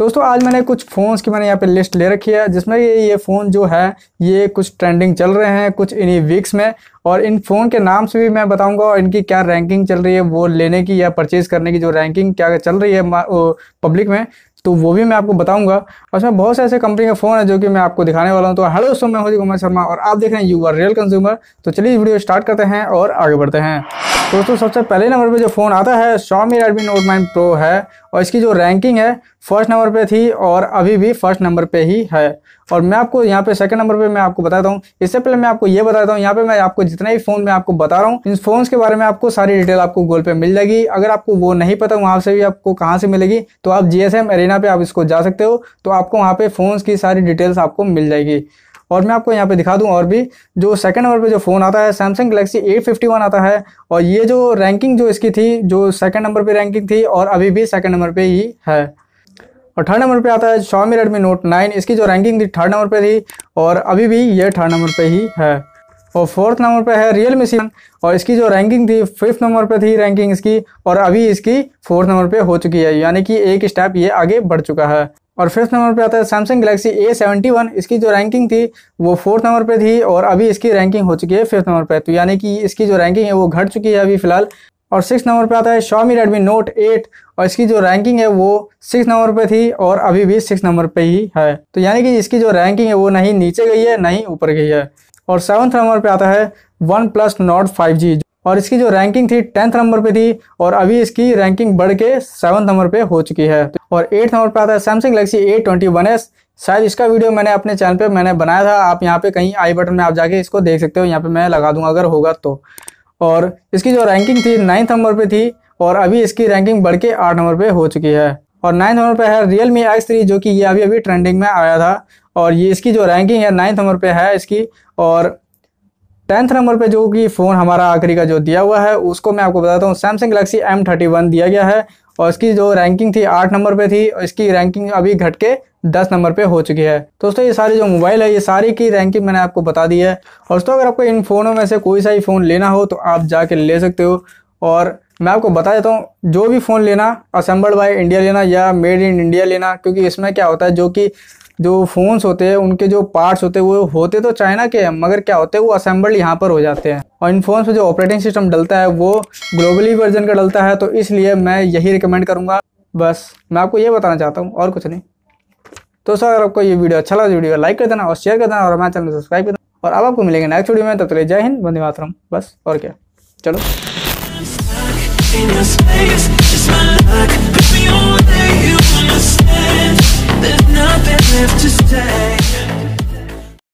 तो दोस्तों आज मैंने कुछ फ़ोन्स की मैंने यहाँ पे लिस्ट ले रखी है जिसमें ये ये फ़ोन जो है ये कुछ ट्रेंडिंग चल रहे हैं कुछ इन्हीं वीक्स में और इन फ़ोन के नाम से भी मैं बताऊंगा और इनकी क्या रैंकिंग चल रही है वो लेने की या परचेज़ करने की जो रैंकिंग क्या चल रही है पब्लिक में तो वो भी मैं आपको बताऊंगा और बहुत से ऐसे कंपनी के फ़ोन है जो कि मैं आपको दिखाने वाला हूँ तो हेलो दोस्तों मैं हूँ कुमार शर्मा और आप देख रहे हैं यू आर रियल कंज्यूमर तो चलिए वीडियो स्टार्ट करते हैं और आगे बढ़ते हैं दोस्तों सबसे पहले नंबर पे जो फ़ोन आता है Xiaomi Redmi Note nine Pro है और इसकी जो रैंकिंग है फर्स्ट नंबर पे थी और अभी भी फर्स्ट नंबर पे ही है और मैं आपको यहाँ पे सेकंड नंबर पे मैं आपको बताता हूँ इससे पहले मैं आपको ये बताता हूँ यहाँ पे मैं आपको जितने भी फ़ोन मैं आपको बता रहा हूँ इन फोन्स के बारे में आपको सारी डिटेल आपको गूगल पे मिल जाएगी अगर आपको वो नहीं पता वहाँ से भी आपको कहाँ से मिलेगी तो आप जी एस एम पे आप इसको जा सकते हो तो आपको वहाँ पे फोन्स की सारी डिटेल्स आपको मिल जाएगी और मैं आपको यहाँ पे दिखा दूँ और भी जो सेकंड नंबर पे जो फ़ोन आता है सैमसंग गलेक्सी ए आता है और ये जो रैंकिंग जो इसकी थी जो सेकंड नंबर पे रैंकिंग थी और अभी भी सेकंड नंबर पे ही है और थर्ड नंबर पे आता है शॉमी रेडमी नोट नाइन इसकी जो रैंकिंग थी थर्ड नंबर पे थी और अभी भी ये थर्ड नंबर पे ही है और फोर्थ नंबर पे है रियल मी और इसकी जो रैंकिंग थी फिफ्थ नंबर पर थी रैंकिंग इसकी और अभी इसकी फोर्थ नंबर पे हो चुकी है यानी कि एक स्टेप ये आगे बढ़ चुका है और फिफ्थ नंबर पे आता है Samsung Galaxy A seventy one इसकी जो रैंकिंग थी वो फोर्थ नंबर पे थी और अभी इसकी रैंकिंग हो चुकी है फिफ्थ नंबर पे तो यानी कि इसकी जो रैंकिंग है वो घट चुकी है अभी फिलहाल और सिक्स नंबर पे आता है शॉमी रेडमी नोट एट और इसकी जो रैंकिंग है वो सिक्स नंबर पे थी और अभी भी सिक्स नंबर पे ही है तो यानी कि इसकी जो रैंकिंग है वो नहीं नीचे गई है नहीं ऊपर गई है और सेवन्थ नंबर पे आता है OnePlus Nord five G और इसकी जो रैंकिंग थी टेंथ नंबर पे थी और अभी इसकी रैंकिंग बढ़ के सेवन्थ नंबर पे हो चुकी है और एट्थ नंबर पे आता है Samsung Galaxy A twenty one S शायद इसका वीडियो मैंने अपने चैनल पे मैंने बनाया था आप यहाँ पे कहीं आई बटन में आप जाके इसको देख सकते हो यहाँ पे मैं लगा दूंगा अगर होगा तो और इसकी जो रैंकिंग थी नाइन्थ नंबर पर थी और अभी इसकी रैंकिंग बढ़ के आठ नंबर पर हो चुकी है और नाइन्थ नंबर पर है रियल मी एक्स थ्री जो कि ये अभी अभी ट्रेंडिंग में आया था और ये इसकी जो रैंकिंग है नाइन्थ नंबर पे है इसकी और टेंथ नंबर पे जो कि फ़ोन हमारा आखिरी का जो दिया हुआ है उसको मैं आपको बताता हूँ Samsung Galaxy M thirty one दिया गया है और इसकी जो रैंकिंग थी आठ नंबर पे थी और इसकी रैंकिंग अभी घट के दस नंबर पे हो चुकी है दोस्तों ये सारे जो मोबाइल है ये सारी की रैंकिंग मैंने आपको बता दी है और दोस्तों अगर आपको इन फ़ोनों में से कोई सा ही फ़ोन लेना हो तो आप जाके ले सकते हो और मैं आपको बता देता हूँ जो भी फ़ोन लेना असम्बल बाय इंडिया लेना या मेड इन इंडिया लेना क्योंकि इसमें क्या होता है जो कि जो फ़ोन्स होते हैं उनके जो पार्ट्स होते हैं वो होते तो चाइना के हैं मगर क्या होते हैं वो असेंबल्ड यहाँ पर हो जाते हैं और इन फ़ोन्स में जो ऑपरेटिंग सिस्टम डलता है वो ग्लोबली वर्जन का डलता है तो इसलिए मैं यही रिकमेंड करूँगा बस मैं आपको ये बताना चाहता हूँ और कुछ नहीं तो सर अगर आपको ये वीडियो अच्छा लगा तो वीडियो लाइक कर देना और शेयर कर देना और हमारे चैनल सब्सक्राइब कर देना और अब आपको मिलेंगे नेक्स्ट वीडियो में तब तक जय हिंद वंदे मातरम बस और क्या चलो